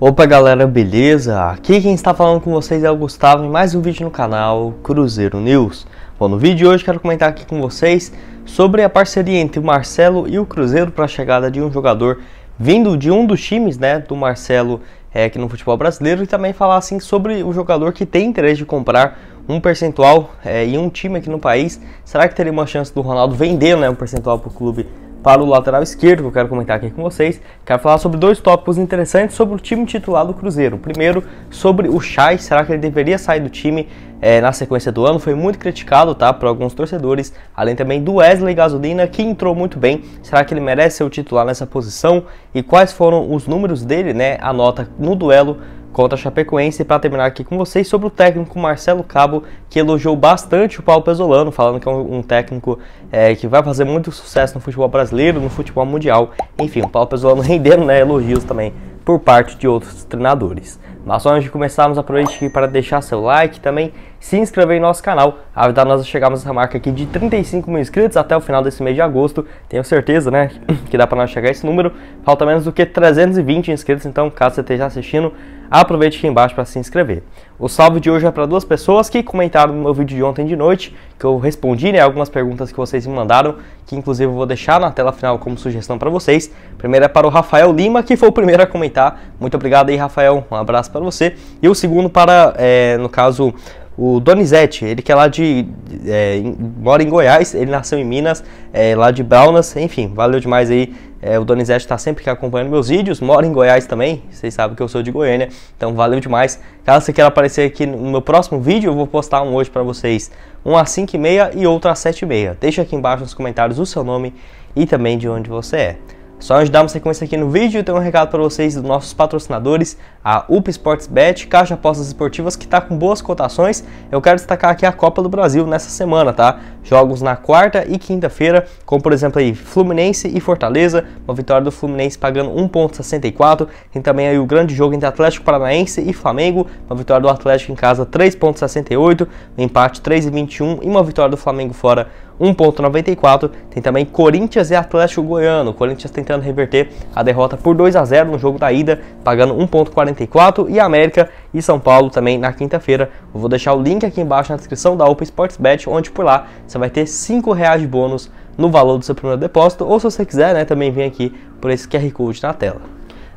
Opa galera, beleza? Aqui quem está falando com vocês é o Gustavo em mais um vídeo no canal Cruzeiro News. Bom, no vídeo de hoje quero comentar aqui com vocês sobre a parceria entre o Marcelo e o Cruzeiro para a chegada de um jogador vindo de um dos times, né, do Marcelo é, aqui no futebol brasileiro e também falar assim sobre o jogador que tem interesse de comprar um percentual é, em um time aqui no país. Será que teria uma chance do Ronaldo vender, né, um percentual para o clube para o lateral esquerdo, que eu quero comentar aqui com vocês. Quero falar sobre dois tópicos interessantes sobre o time titular do Cruzeiro. Primeiro, sobre o Chay, será que ele deveria sair do time é, na sequência do ano? Foi muito criticado tá, por alguns torcedores, além também do Wesley Gasolina, que entrou muito bem. Será que ele merece ser o titular nessa posição? E quais foram os números dele, né? A nota no duelo contra a Chapecoense. Para terminar aqui com vocês sobre o técnico Marcelo Cabo, que elogiou bastante o Paulo Pesolano, falando que é um, um técnico é, que vai fazer muito sucesso no futebol brasileiro, no futebol mundial. Enfim, o Paulo Pesolano rendendo né, elogios também por parte de outros treinadores. Mas só antes de começarmos, aproveite aqui para deixar seu like também se inscrever em nosso canal, ajudar nós a chegarmos essa marca aqui de 35 mil inscritos até o final desse mês de agosto. Tenho certeza, né, que dá para nós chegar esse número. Falta menos do que 320 inscritos, então caso você esteja assistindo, aproveite aqui embaixo para se inscrever. O salve de hoje é para duas pessoas que comentaram no meu vídeo de ontem de noite, que eu respondi né, algumas perguntas que vocês me mandaram, que inclusive eu vou deixar na tela final como sugestão para vocês. Primeiro é para o Rafael Lima, que foi o primeiro a comentar. Muito obrigado aí, Rafael. Um abraço abraço para você. E o segundo para, é, no caso, o Donizete, ele que é lá de. É, mora em Goiás, ele nasceu em Minas, é, lá de Braunas, enfim, valeu demais aí. É, o Donizete está sempre aqui acompanhando meus vídeos, mora em Goiás também, vocês sabem que eu sou de Goiânia, então valeu demais. Caso você queira aparecer aqui no meu próximo vídeo, eu vou postar um hoje para vocês, um às 5h30 e, e outro às 7h30. Deixa aqui embaixo nos comentários o seu nome e também de onde você é. Só antes de darmos sequência aqui no vídeo, tem um recado para vocês dos nossos patrocinadores, a UP Bet Caixa Apostas Esportivas, que está com boas cotações. Eu quero destacar aqui a Copa do Brasil nessa semana, tá? Jogos na quarta e quinta-feira, como por exemplo aí Fluminense e Fortaleza, uma vitória do Fluminense pagando 1.64. Tem também aí o grande jogo entre Atlético Paranaense e Flamengo, uma vitória do Atlético em casa 3.68, um empate 3.21 e uma vitória do Flamengo fora 1.94. Tem também Corinthians e Atlético Goiano. Corinthians tentando reverter a derrota por 2 a 0 no jogo da ida, pagando 1.44 e América e São Paulo também na quinta-feira. Vou deixar o link aqui embaixo na descrição da Open Sports Bet, onde por lá você vai ter R$ reais de bônus no valor do seu primeiro depósito, ou se você quiser, né, também vem aqui por esse QR Code na tela.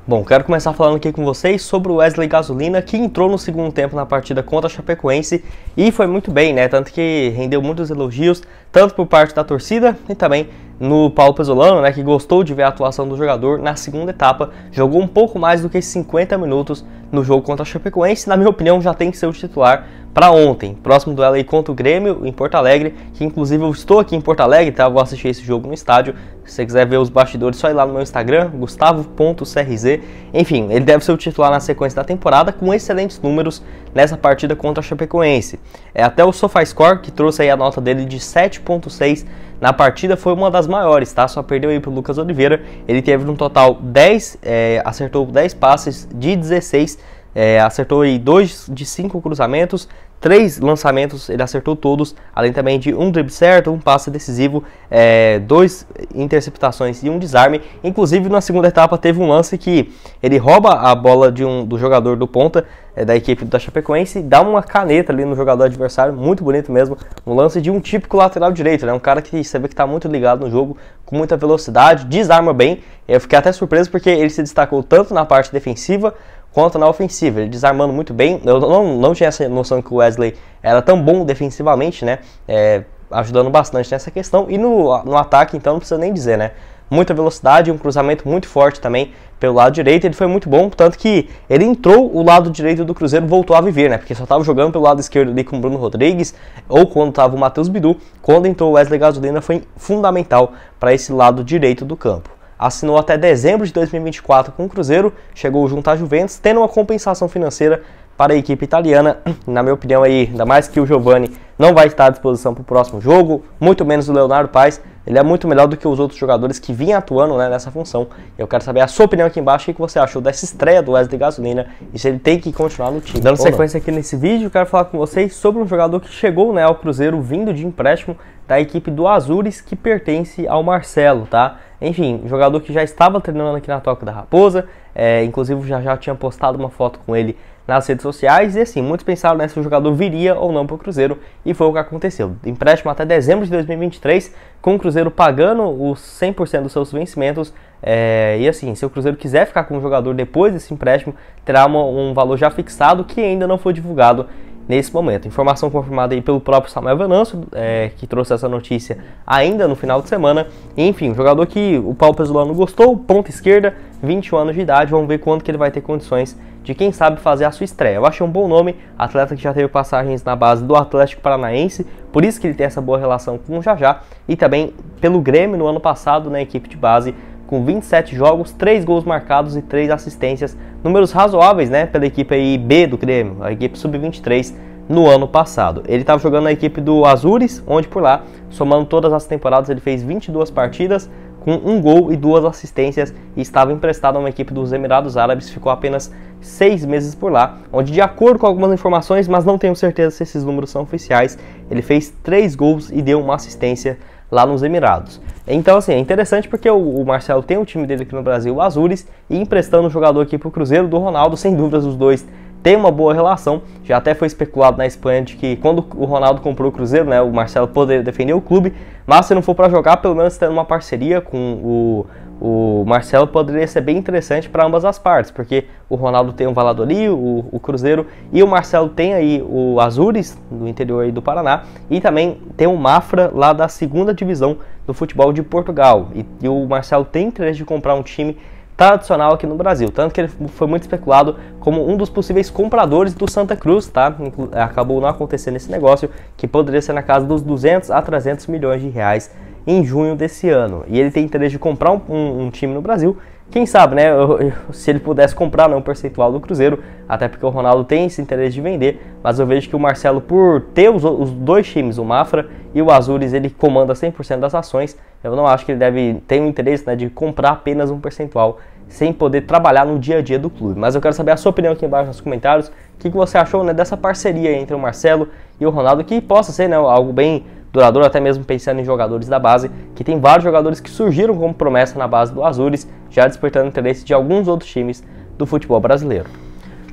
Bom, quero começar falando aqui com vocês sobre o Wesley Gasolina, que entrou no segundo tempo na partida contra a Chapecoense e foi muito bem, né? Tanto que rendeu muitos elogios, tanto por parte da torcida e também no Paulo Pesolano, né, que gostou de ver a atuação do jogador na segunda etapa, jogou um pouco mais do que 50 minutos no jogo contra a Chapecoense, na minha opinião já tem que ser o titular para ontem. Próximo duelo aí contra o Grêmio em Porto Alegre, que inclusive eu estou aqui em Porto Alegre, tá? vou assistir esse jogo no estádio. Se você quiser ver os bastidores, só ir lá no meu Instagram, gustavo.crz. Enfim, ele deve ser o titular na sequência da temporada com excelentes números nessa partida contra a Chapecoense. É até o SofaScore que trouxe aí a nota dele de 7.6 na partida foi uma das maiores, tá? Só perdeu aí pro Lucas Oliveira. Ele teve no total 10, é, acertou 10 passes de 16, é, acertou aí 2 de 5 cruzamentos, três lançamentos, ele acertou todos, além também de um drible certo, um passe decisivo, é, dois interceptações e um desarme. Inclusive, na segunda etapa, teve um lance que ele rouba a bola de um, do jogador do ponta, é, da equipe da Chapecoense, dá uma caneta ali no jogador adversário, muito bonito mesmo. Um lance de um típico lateral direito, né? Um cara que você vê que está muito ligado no jogo, com muita velocidade, desarma bem. Eu fiquei até surpreso porque ele se destacou tanto na parte defensiva quanto na ofensiva. Ele desarmando muito bem. Eu não, não tinha essa noção que o Wesley era tão bom defensivamente, né? É, ajudando bastante nessa questão. E no, no ataque, então, não precisa nem dizer, né? Muita velocidade, um cruzamento muito forte também pelo lado direito. Ele foi muito bom, tanto que ele entrou, o lado direito do Cruzeiro voltou a viver, né? Porque só estava jogando pelo lado esquerdo ali com o Bruno Rodrigues ou quando estava o Matheus Bidu. Quando entrou o Wesley Gasolina foi fundamental para esse lado direito do campo assinou até dezembro de 2024 com o Cruzeiro, chegou junto à Juventus, tendo uma compensação financeira para a equipe italiana. Na minha opinião, aí, ainda mais que o Giovanni não vai estar à disposição para o próximo jogo, muito menos o Leonardo Paes. Ele é muito melhor do que os outros jogadores que vinham atuando né, nessa função. Eu quero saber a sua opinião aqui embaixo, o que você achou dessa estreia do Wesley Gasolina e se ele tem que continuar no time. Dando sequência aqui nesse vídeo, quero falar com vocês sobre um jogador que chegou né, ao Cruzeiro vindo de empréstimo da equipe do Azures, que pertence ao Marcelo, tá? Enfim, jogador que já estava treinando aqui na Toca da Raposa, é, inclusive já já tinha postado uma foto com ele nas redes sociais e assim, muitos pensaram né, se o jogador viria ou não para o Cruzeiro e foi o que aconteceu. Empréstimo até dezembro de 2023, com o Cruzeiro pagando os 100% dos seus vencimentos é, e assim, se o Cruzeiro quiser ficar com o jogador depois desse empréstimo, terá um valor já fixado que ainda não foi divulgado nesse momento. Informação confirmada aí pelo próprio Samuel Venâncio, é, que trouxe essa notícia ainda no final de semana. Enfim, um jogador que o Paulo Pesolano gostou, ponta esquerda, 21 anos de idade, vamos ver quanto que ele vai ter condições de quem sabe fazer a sua estreia. Eu achei um bom nome, atleta que já teve passagens na base do Atlético Paranaense, por isso que ele tem essa boa relação com o Jajá e também pelo Grêmio no ano passado na equipe de base com 27 jogos, 3 gols marcados e 3 assistências, números razoáveis, né, pela equipe aí B do Grêmio, a equipe sub-23 no ano passado. Ele estava jogando na equipe do Azures, onde por lá, somando todas as temporadas, ele fez 22 partidas, com um gol e duas assistências e estava emprestado a uma equipe dos Emirados Árabes, ficou apenas seis meses por lá, onde, de acordo com algumas informações, mas não tenho certeza se esses números são oficiais, ele fez três gols e deu uma assistência lá nos Emirados. Então, assim, é interessante porque o, Marcelo tem o time dele aqui no Brasil, o Azures, e emprestando o jogador aqui para o Cruzeiro do Ronaldo, sem dúvidas os dois ter uma boa relação. Já até foi especulado na Espanha de que quando o Ronaldo comprou o Cruzeiro, né, o Marcelo poderia defender o clube, mas se não for para jogar, pelo menos tendo uma parceria com o o Marcelo poderia ser bem interessante para ambas as partes, porque o Ronaldo tem um Valladolid, o, o Cruzeiro, e o Marcelo tem aí o Azures, do interior aí do Paraná, e também tem o Mafra, lá da segunda divisão do futebol de Portugal. E, e o Marcelo tem interesse de comprar um time tradicional aqui no Brasil. Tanto que ele foi muito especulado como um dos possíveis compradores do Santa Cruz, tá? Acabou não acontecendo esse negócio, que poderia ser na casa dos 200 a 300 milhões de reais em junho desse ano. E ele tem interesse de comprar um, um, um time no Brasil. Quem sabe, né? Eu, eu, se ele pudesse comprar não, né, um percentual do Cruzeiro, até porque o Ronaldo tem esse interesse de vender. Mas eu vejo que o Marcelo, por ter os, os dois times, o Mafra e o Azures, ele comanda 100% das ações. Eu não acho que ele deve ter o um interesse né, de comprar apenas um percentual sem poder trabalhar no dia a dia do clube. Mas eu quero saber a sua opinião aqui embaixo nos comentários que, que você achou né, dessa parceria entre o Marcelo e o Ronaldo, que possa ser né, algo bem duradouro, até mesmo pensando em jogadores da base, que tem vários jogadores que surgiram como promessa na base do Azures, já despertando interesse de alguns outros times do futebol brasileiro.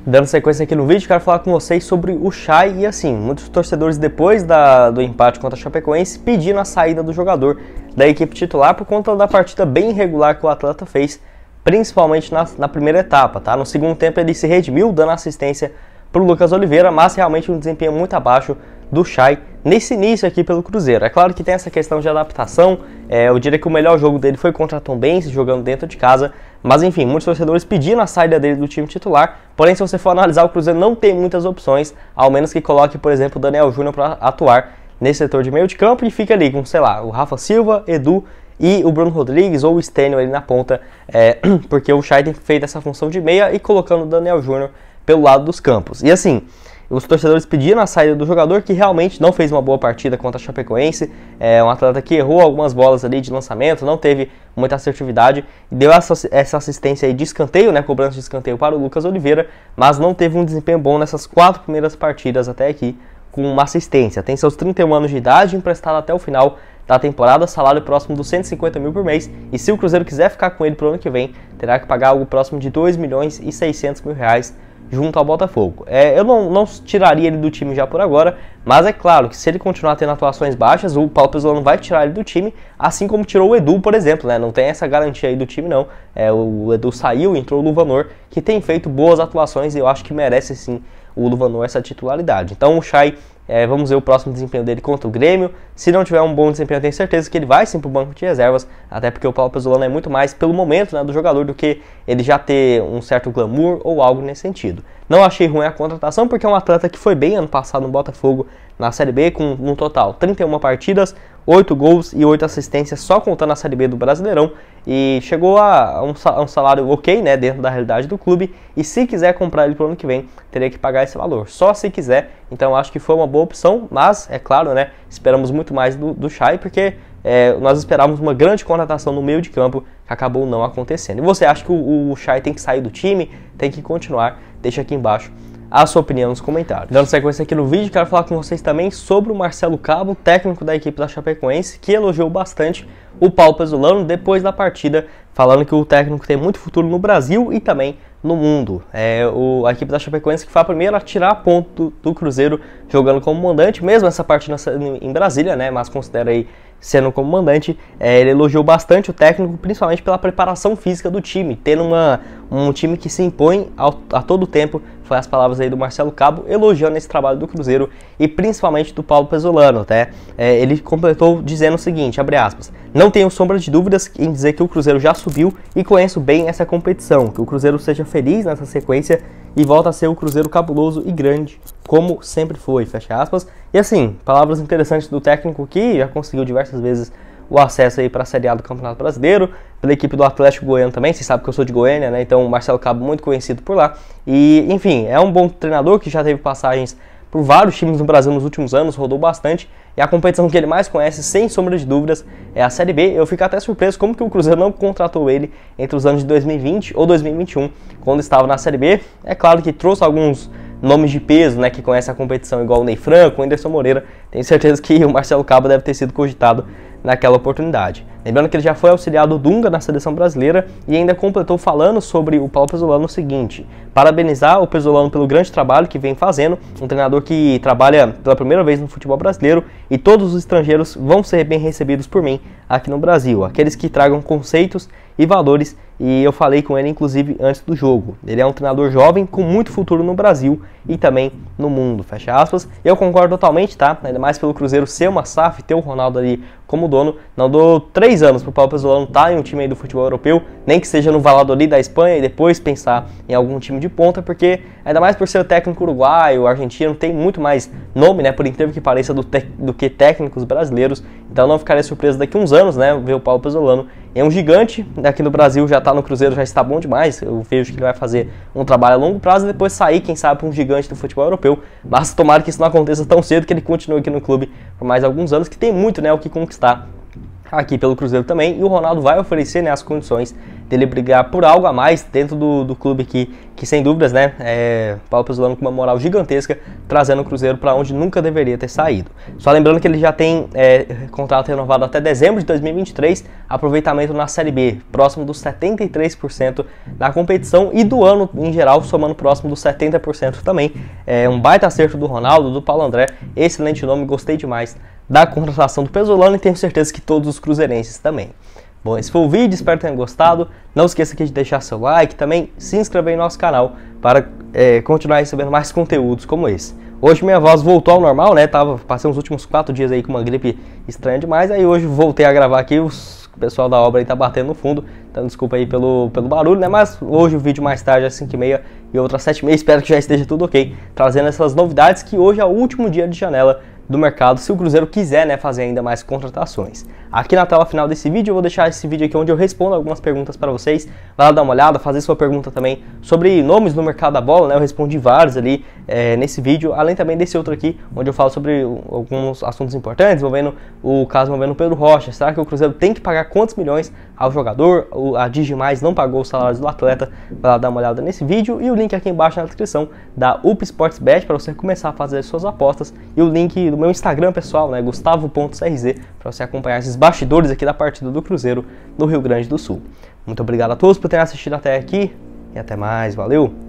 Dando sequência aqui no vídeo, quero falar com vocês sobre o Chay e assim, muitos torcedores depois da, do empate contra a Chapecoense pedindo a saída do jogador da equipe titular por conta da partida bem irregular que o atleta fez, principalmente na, na primeira etapa, tá? No segundo tempo ele se redimiu dando assistência para o Lucas Oliveira, mas realmente um desempenho muito abaixo do Chay nesse início aqui pelo Cruzeiro. É claro que tem essa questão de adaptação, é, eu diria que o melhor jogo dele foi contra Tom Tombense, jogando dentro de casa, mas enfim, muitos torcedores pediram a saída dele do time titular, porém se você for analisar, o Cruzeiro não tem muitas opções, ao menos que coloque, por exemplo, o Daniel Júnior para atuar nesse setor de meio de campo e fica ali com, sei lá, o Rafa Silva, Edu e o Bruno Rodrigues ou o Stênio ali na ponta, é, porque o Chay tem feito essa função de meia e colocando o Daniel Júnior pelo lado dos campos. E assim, os torcedores pediram a saída do jogador que realmente não fez uma boa partida contra a Chapecoense, é um atleta que errou algumas bolas ali de lançamento, não teve muita assertividade, deu essa, essa assistência aí de escanteio, né, cobrança de escanteio para o Lucas Oliveira, mas não teve um desempenho bom nessas quatro primeiras partidas até aqui com uma assistência. Tem seus 31 anos de idade, emprestado até o final da temporada, salário próximo dos 150 mil por mês. E se o Cruzeiro quiser ficar com ele para o ano que vem, terá que pagar algo próximo de 2 milhões e 600 mil reais junto ao Botafogo. É, eu não, não, tiraria ele do time já por agora, mas é claro que se ele continuar tendo atuações baixas, o Paulo Pesolano vai tirar ele do time, assim como tirou o Edu, por exemplo, né? Não tem essa garantia aí do time, não. É, o Edu saiu, entrou o Luvanor, que tem feito boas atuações e eu acho que merece sim o é essa titularidade. Então o Chay, é, eh, vamos ver o próximo desempenho dele contra o Grêmio. Se não tiver um bom desempenho, eu tenho certeza que ele vai sim para o banco de reservas, até porque o Paulo Pesolano é muito mais pelo momento né, do jogador do que ele já ter um certo glamour ou algo nesse sentido. Não achei ruim a contratação, porque é um atleta que foi bem ano passado no Botafogo, na Série B com no total 31 partidas, 8 gols e 8 assistências só contando a Série B do Brasileirão e chegou a um salário ok, né, dentro da realidade do clube e se quiser comprar ele para o ano que vem, teria que pagar esse valor, só se quiser, então acho que foi uma boa opção, mas, é claro, né, esperamos muito mais do, do Chay, porque é, nós esperávamos uma grande contratação no meio de campo, que acabou não acontecendo. E você acha que o, o Chay tem que sair do time, tem que continuar? Deixa aqui embaixo a sua opinião nos comentários. Dando sequência aqui no vídeo, quero falar com vocês também sobre o Marcelo Cabo, técnico da equipe da Chapecoense, que elogiou bastante o Paulo Pesolano depois da partida, falando que o técnico tem muito futuro no Brasil e também no mundo. É o, a equipe da Chapecoense que foi a primeira a tirar ponto do, do Cruzeiro jogando como mandante, mesmo essa partida em Brasília, né? Mas considera aí sendo comandante, é, ele elogiou bastante o técnico, principalmente pela preparação física do time, tendo uma, um time que se impõe ao, a todo tempo. Foi as palavras aí do Marcelo Cabo elogiando esse trabalho do Cruzeiro e principalmente do Paulo Pesolano, até. Né? É, ele completou dizendo o seguinte, abre aspas, não tenho sombra de dúvidas em dizer que o Cruzeiro já subiu e conheço bem essa competição, que o Cruzeiro seja feliz nessa sequência e volta a ser o Cruzeiro cabuloso e grande como sempre foi, fecha aspas. E assim, palavras interessantes do técnico que já conseguiu diversas vezes o acesso aí para a Série A do Campeonato Brasileiro, pela equipe do Atlético Goiano também, vocês sabem que eu sou de Goiânia, né? Então o Marcelo Cabo muito conhecido por lá. E, enfim, é um bom treinador que já teve passagens por vários times no Brasil nos últimos anos, rodou bastante, e a competição que ele mais conhece, sem sombra de dúvidas, é a Série B. Eu fico até surpreso como que o Cruzeiro não contratou ele entre os anos de 2020 ou 2021, quando estava na Série B. É claro que trouxe alguns nomes de peso, né, que conhecem a competição igual o Ney Franco, o Anderson Moreira, tenho certeza que o Marcelo Cabo deve ter sido cogitado naquela oportunidade. Lembrando que ele já foi auxiliar do Dunga na seleção brasileira e ainda completou falando sobre o Paulo Pesolano o seguinte: parabenizar o Pesolano pelo grande trabalho que vem fazendo, um treinador que trabalha pela primeira vez no futebol brasileiro e todos os estrangeiros vão ser bem recebidos por mim aqui no Brasil, aqueles que tragam conceitos e valores. E eu falei com ele inclusive antes do jogo. Ele é um treinador jovem com muito futuro no Brasil e também no mundo. Fecha aspas. Eu concordo totalmente, tá? Ainda mais pelo Cruzeiro ser uma SAF, ter o Ronaldo ali como dono. Não dou três três anos para o Paulo Pesolano estar em um time do futebol europeu, nem que seja no Valladolid da Espanha e depois pensar em algum time de ponta, porque ainda mais por ser o técnico uruguaio, argentino, tem muito mais nome, né, por incrível que pareça, do, do que técnicos brasileiros. Então não ficaria surpreso daqui uns anos, né, ver o Paulo Pesolano. É um gigante, aqui no Brasil já está no Cruzeiro, já está bom demais. Eu vejo que ele vai fazer um trabalho a longo prazo e depois sair, quem sabe, para um gigante do futebol europeu. Mas tomara que isso não aconteça tão cedo que ele continue aqui no clube por mais alguns anos, que tem muito, né, o que conquistar aqui pelo Cruzeiro também, e o Ronaldo vai oferecer né, as condições dele brigar por algo a mais dentro do, do clube que, que, sem dúvidas, né, é, Paulo Pesolano com uma moral gigantesca, trazendo o Cruzeiro para onde nunca deveria ter saído. Só lembrando que ele já tem é, contrato renovado até dezembro de 2023, aproveitamento na Série B, próximo dos 73% na competição e do ano em geral, somando próximo dos 70% também. É um baita acerto do Ronaldo, do Paulo André, excelente nome, gostei demais da contratação do Pesolano e tenho certeza que todos os cruzeirenses também. Bom, esse foi o vídeo, espero que tenham gostado. Não esqueça aqui de deixar seu like também se inscrever em nosso canal para é, continuar recebendo mais conteúdos como esse. Hoje minha voz voltou ao normal, né? Tava, passei os últimos quatro dias aí com uma gripe estranha demais, aí hoje voltei a gravar aqui, os, o pessoal da obra aí tá batendo no fundo, então desculpa aí pelo, pelo barulho, né? Mas hoje o vídeo mais tarde, às 5h30 e outras 7h30, espero que já esteja tudo ok, trazendo essas novidades que hoje é o último dia de janela do mercado se o Cruzeiro quiser né, fazer ainda mais contratações. Aqui na tela final desse vídeo eu vou deixar esse vídeo aqui onde eu respondo algumas perguntas para vocês. Vai lá dar uma olhada, fazer sua pergunta também sobre nomes no mercado da bola, né? Eu respondi vários ali é, nesse vídeo, além também desse outro aqui onde eu falo sobre alguns assuntos importantes, envolvendo o caso envolvendo o Pedro Rocha. Será que o Cruzeiro tem que pagar quantos milhões ao jogador? A Digimais não pagou os salários do atleta. Vai lá dar uma olhada nesse vídeo e o link aqui embaixo na descrição da UP Sports Bet para você começar a fazer suas apostas e o link do meu Instagram pessoal, né, gustavo.crz, para você acompanhar esses bastidores aqui da partida do Cruzeiro no Rio Grande do Sul. Muito obrigado a todos por terem assistido até aqui e até mais, valeu!